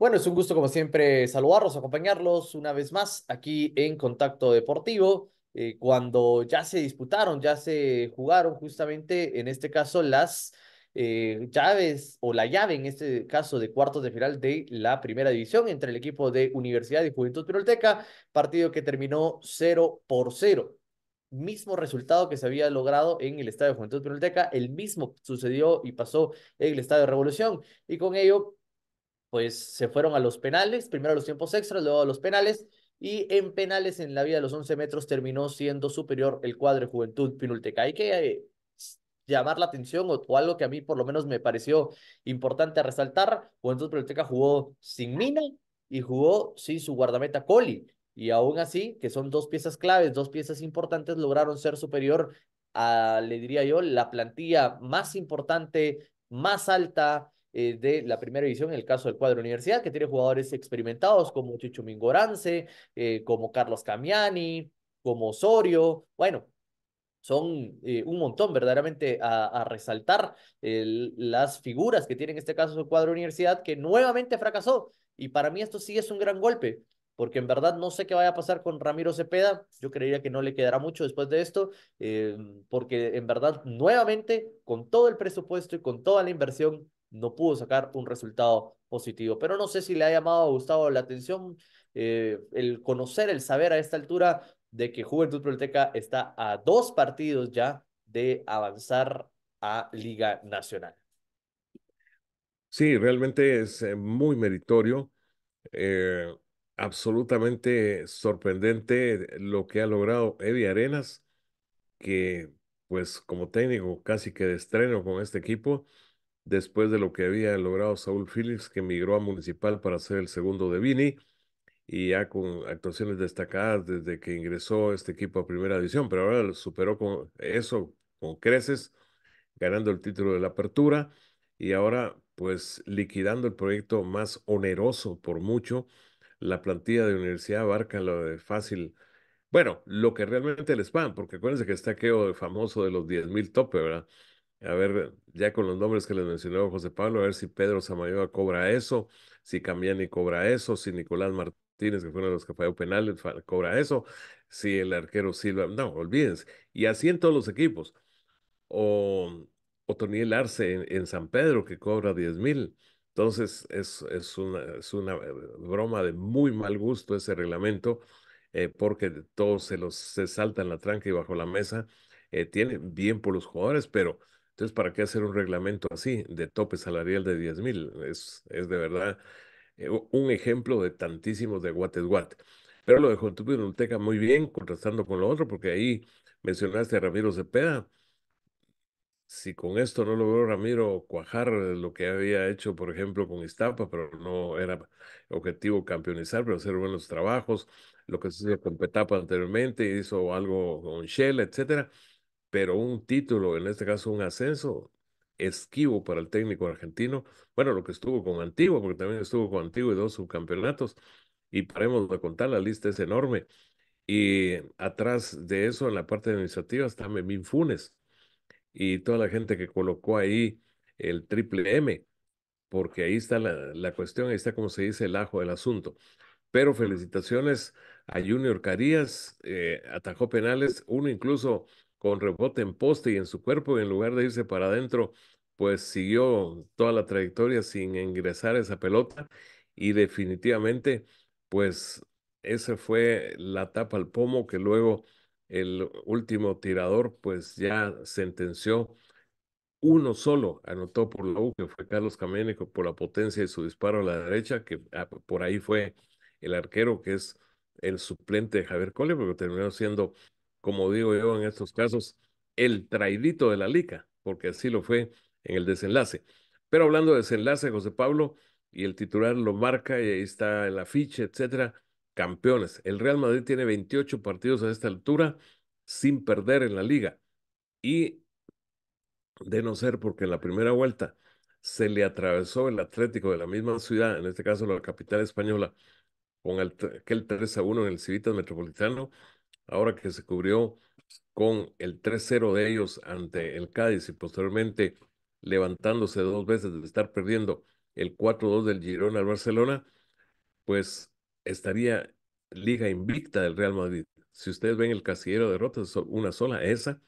Bueno, es un gusto como siempre saludarlos, acompañarlos una vez más aquí en Contacto Deportivo, eh, cuando ya se disputaron, ya se jugaron justamente en este caso las eh, llaves o la llave en este caso de cuartos de final de la primera división entre el equipo de Universidad y Juventud Pirolteca, partido que terminó 0 por 0 mismo resultado que se había logrado en el Estadio de Juventud Pinolteca, el mismo sucedió y pasó en el Estadio de Revolución. Y con ello, pues se fueron a los penales, primero a los tiempos extras, luego a los penales, y en penales en la vida de los 11 metros terminó siendo superior el cuadro de Juventud Pinulteca. Hay que llamar la atención o, algo que a mí por lo menos me pareció importante resaltar, Juventud Pinulteca jugó sin Mina y jugó sin su guardameta Coli. Y aún así, que son dos piezas claves, dos piezas importantes, lograron ser superior a, le diría yo, la plantilla más importante, más alta, eh, de la primera división, en el caso del cuadro universidad, que tiene jugadores experimentados como Chicho Mingorance, eh, como Carlos Camiani, como Osorio, bueno, son eh, un montón verdaderamente a, resaltar las figuras que tiene en este caso su cuadro universidad que nuevamente fracasó y para mí esto sí es un gran golpe porque en verdad no sé qué vaya a pasar con Ramiro Cepeda, yo creería que no le quedará mucho después de esto, porque en verdad nuevamente con todo el presupuesto y con toda la inversión no pudo sacar un resultado positivo. Pero no sé si le ha llamado a Gustavo la atención eh, el conocer, el saber a esta altura de que Juventud Proleteca está a dos partidos ya de avanzar a Liga Nacional. Sí, realmente es eh, muy meritorio, eh, absolutamente sorprendente lo que ha logrado Eddie Arenas, que pues como técnico casi que de estreno con este equipo, después de lo que había logrado Saúl Phillips, que migró a Municipal para ser el segundo de Vini, y ya con actuaciones destacadas desde que ingresó este equipo a primera división, pero ahora superó con eso con creces, ganando el título de la apertura y ahora pues liquidando el proyecto más oneroso por mucho. La plantilla de universidad abarca lo de fácil, bueno, lo que realmente les pagan, porque acuérdense que está aquello famoso de los 10 mil tope, ¿verdad? A ver, ya con los nombres que les mencionó José Pablo, a ver si Pedro Samayoa cobra eso, si Camiani cobra eso, si Nicolás Martínez, que fue uno de los que falló penales, cobra eso, si el arquero Silva, no, olvídense. Y así en todos los equipos. O, Toniel Arce en, San Pedro, que cobra 10 mil. Entonces, es, una, es una eh, broma de muy mal gusto ese reglamento, eh, porque todos se los se saltan la tranca y bajo la mesa. Eh, tiene bien por los jugadores, pero entonces, ¿para qué hacer un reglamento así de tope salarial de 10 mil? Es, es de verdad eh, un ejemplo de tantísimos de what guates. Pero lo de Biblioteca muy bien, contrastando con lo otro, porque ahí mencionaste a Ramiro Cepeda. Si con esto no logró Ramiro cuajar eh, lo que había hecho, por ejemplo, con Iztapa, pero no era objetivo campeonizar, pero hacer buenos trabajos, lo que se hizo con Petapa anteriormente, hizo algo con Shell, etcétera pero un título, en este caso un ascenso, esquivo para el técnico argentino. Bueno, lo que estuvo con Antigua, porque también estuvo con Antiguo y dos subcampeonatos. Y paremos de contar, la lista es enorme. Y atrás de eso, en la parte administrativa, está Memín Funes y toda la gente que colocó ahí el triple M, porque ahí está la, cuestión, ahí está como se dice el ajo del asunto. Pero felicitaciones a Junior Carías, eh, atajó penales, uno incluso con rebote en poste y en su cuerpo, y en lugar de irse para adentro, pues siguió toda la trayectoria sin ingresar esa pelota y definitivamente, pues esa fue la tapa al pomo que luego el último tirador pues ya sentenció uno solo anotó por la U, que fue Carlos Caménico, por la potencia de su disparo a la derecha, que ah, por ahí fue el arquero, que es el suplente de Javier Cole, porque terminó siendo como digo yo en estos casos, el traidito de la liga porque así lo fue en el desenlace. Pero hablando de desenlace, José Pablo, y el titular lo marca, y ahí está el afiche, etcétera, campeones. El Real Madrid tiene 28 partidos a esta altura sin perder en la liga. Y de no ser porque en la primera vuelta se le atravesó el Atlético de la misma ciudad, en este caso la capital española, con el, aquel 3 a 1 en el Civitas Metropolitano, ahora que se cubrió con el 3-0 de ellos ante el Cádiz y posteriormente levantándose dos veces de estar perdiendo el 4-2 del Girona al Barcelona, pues estaría liga invicta del Real Madrid. Si ustedes ven el casillero de derrotas, una sola, esa,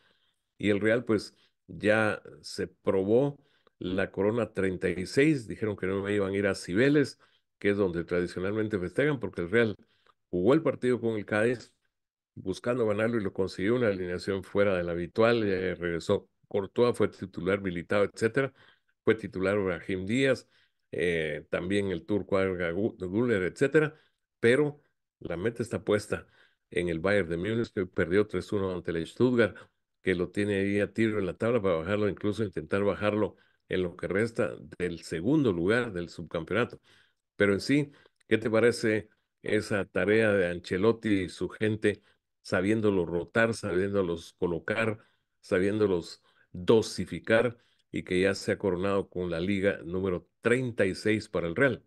y el Real pues ya se probó la corona 36, dijeron que no iban a ir a Cibeles, que es donde tradicionalmente festejan, porque el Real jugó el partido con el Cádiz, buscando ganarlo y lo consiguió, una alineación fuera de la habitual, eh, regresó Courtois, fue titular militado, etcétera, fue titular Brahim Díaz, eh, también el turco Guller, etcétera, pero la meta está puesta en el Bayern de Múnich, que perdió 3-1 ante el Stuttgart, que lo tiene ahí a tiro en la tabla para bajarlo, incluso intentar bajarlo en lo que resta del segundo lugar del subcampeonato. Pero en sí, ¿qué te parece esa tarea de Ancelotti y su gente sabiéndolos rotar, sabiéndolos colocar, sabiéndolos dosificar y que ya se ha coronado con la liga número 36 para el Real.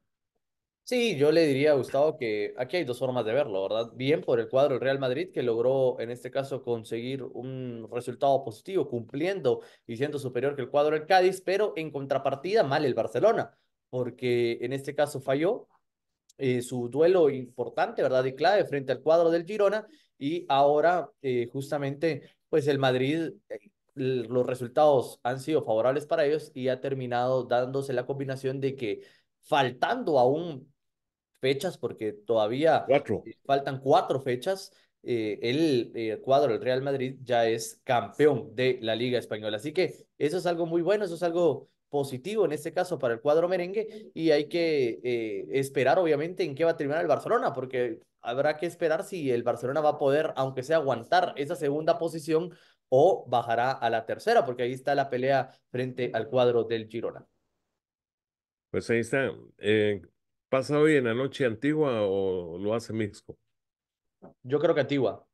Sí, yo le diría a Gustavo que aquí hay dos formas de verlo, ¿verdad? Bien por el cuadro del Real Madrid, que logró en este caso conseguir un resultado positivo, cumpliendo y siendo superior que el cuadro del Cádiz, pero en contrapartida mal el Barcelona, porque en este caso falló, eh, su duelo importante, ¿verdad? Y clave frente al cuadro del Girona y ahora eh, justamente pues el Madrid, eh, los resultados han sido favorables para ellos y ha terminado dándose la combinación de que faltando aún fechas, porque todavía faltan cuatro fechas, el cuadro del Real Madrid ya es campeón de la Liga Española. Así que eso es algo muy bueno, eso es algo positivo, en este caso para el cuadro merengue, y hay que eh, esperar obviamente en qué va a terminar el Barcelona, porque habrá que esperar si el Barcelona va a poder, aunque sea aguantar esa segunda posición, o bajará a la tercera, porque ahí está la pelea frente al cuadro del Girona. Pues ahí está. Eh, ¿Pasa hoy en la noche antigua o lo hace Mixco? Yo creo que antigua.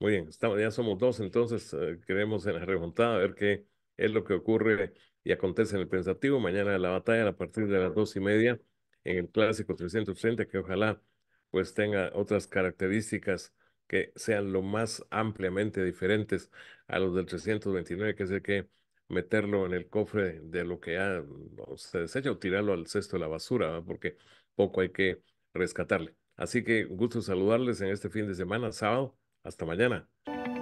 Muy bien, ya somos dos, entonces eh, queremos creemos en la remontada, a ver qué, es lo que ocurre y acontece en el pensativo. Mañana la batalla a partir de las dos y media en el clásico 330, que ojalá pues tenga otras características que sean lo más ampliamente diferentes a los del 329, que es el que meterlo en el cofre de lo que ya se desecha o tirarlo al cesto de la basura, porque poco hay que rescatarle. Así que gusto saludarles en este fin de semana, sábado. Hasta mañana.